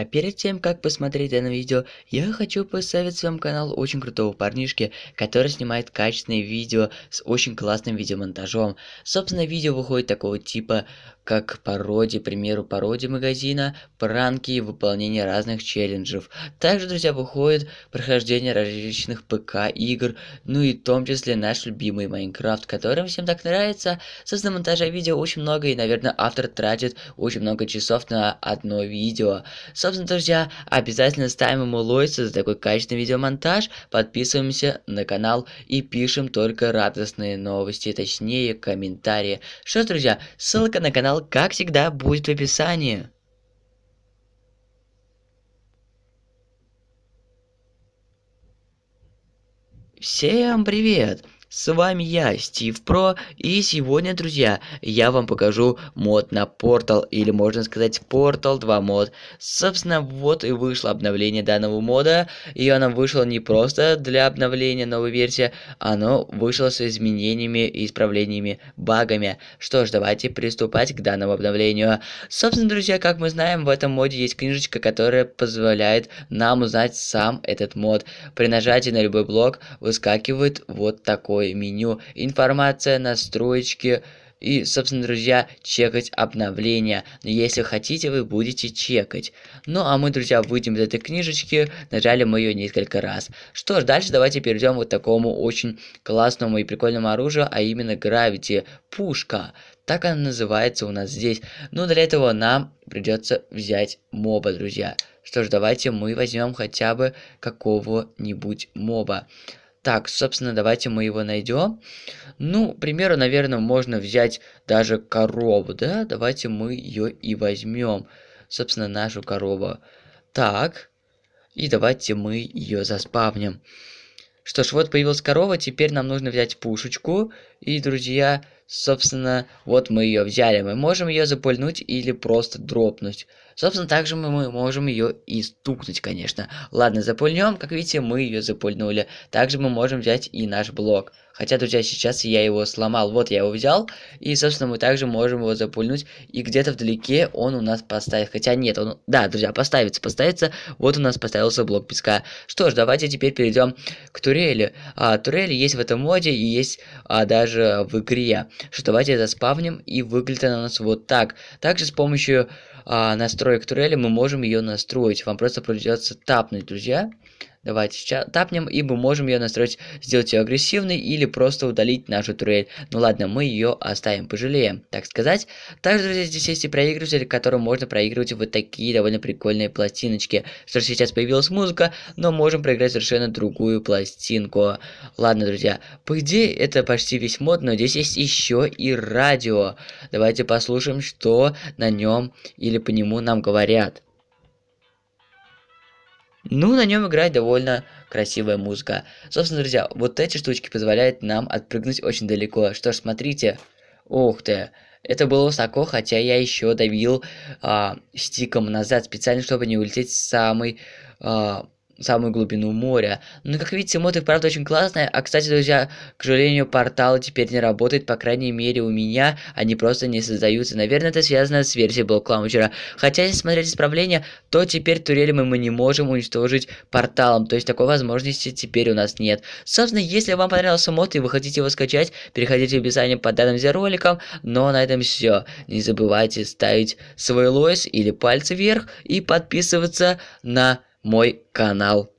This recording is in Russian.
А перед тем, как посмотреть это видео, я хочу поставить своем канал очень крутого парнишки, который снимает качественные видео с очень классным видеомонтажом. Собственно, видео выходит такого типа как пародии, примеру, пародии магазина, пранки и выполнение разных челленджев. Также, друзья, выходит прохождение различных ПК-игр, ну и в том числе наш любимый Майнкрафт, который всем так нравится. Собственно, монтажа видео очень много, и, наверное, автор тратит очень много часов на одно видео. Собственно, друзья, обязательно ставим ему лойцы за такой качественный видеомонтаж, подписываемся на канал и пишем только радостные новости, точнее, комментарии. Что ж, друзья, ссылка на канал канал, как всегда, будет в описании. Всем привет! С вами я, Стив Про, и сегодня, друзья, я вам покажу мод на Portal, или можно сказать Portal 2 мод. Собственно, вот и вышло обновление данного мода, и оно вышло не просто для обновления новой версии, оно вышло с изменениями и исправлениями, багами. Что ж, давайте приступать к данному обновлению. Собственно, друзья, как мы знаем, в этом моде есть книжечка, которая позволяет нам узнать сам этот мод. При нажатии на любой блок выскакивает вот такой новое меню, информация, настройки и, собственно, друзья, чекать обновления. Но если хотите, вы будете чекать. Ну, а мы, друзья, выйдем из этой книжечки, нажали мы ее несколько раз. Что ж, дальше давайте перейдем вот к такому очень классному и прикольному оружию, а именно гравити. Пушка. Так она называется у нас здесь. Но ну, для этого нам придется взять моба, друзья. Что ж, давайте мы возьмем хотя бы какого-нибудь моба. Так, собственно, давайте мы его найдем. Ну, к примеру, наверное, можно взять даже корову, да? Давайте мы ее и возьмем. Собственно, нашу корову. Так. И давайте мы ее заспавним. Что ж, вот появилась корова, теперь нам нужно взять пушечку. И, друзья, Собственно, вот мы ее взяли. Мы можем ее запульнуть или просто дропнуть. Собственно, также мы можем ее и стукнуть, конечно. Ладно, запульнем. Как видите, мы ее запульнули. Также мы можем взять и наш блок. Хотя, друзья, сейчас я его сломал. Вот я его взял. И, собственно, мы также можем его запульнуть. И где-то вдалеке он у нас поставит. Хотя нет, он... Да, друзья, поставится, поставится. Вот у нас поставился блок песка. Что ж, давайте теперь перейдем к турели. А, турели есть в этом моде и есть а, даже в игре что давайте это спавним и выглядит она у нас вот так. Также с помощью а, настроек турели мы можем ее настроить. Вам просто придется тапнуть, друзья, Давайте сейчас тапнем, и мы можем ее настроить, сделать ее агрессивной или просто удалить нашу турель. Ну ладно, мы ее оставим, пожалеем, так сказать. Также, друзья, здесь есть и проигрыватель, которым можно проигрывать вот такие довольно прикольные пластиночки. Что сейчас появилась музыка, но можем проиграть совершенно другую пластинку. Ладно, друзья, по идее это почти весь мод, но здесь есть еще и радио. Давайте послушаем, что на нем или по нему нам говорят. Ну, на нем играет довольно красивая музыка. Собственно, друзья, вот эти штучки позволяют нам отпрыгнуть очень далеко. Что ж, смотрите. Ух ты. Это было высоко, хотя я еще давил а, стиком назад, специально, чтобы не улететь с самой а, самую глубину моря. Но, ну, как видите, мод правда очень классная. А, кстати, друзья, к сожалению, порталы теперь не работают, по крайней мере, у меня. Они просто не создаются. Наверное, это связано с версией Блок Launcher. Хотя, если смотреть исправление, то теперь турели мы, мы не можем уничтожить порталом. То есть, такой возможности теперь у нас нет. Собственно, если вам понравился мод и вы хотите его скачать, переходите в описание под данным за роликом. Но ну, а на этом все. Не забывайте ставить свой лойс или пальцы вверх и подписываться на мой канал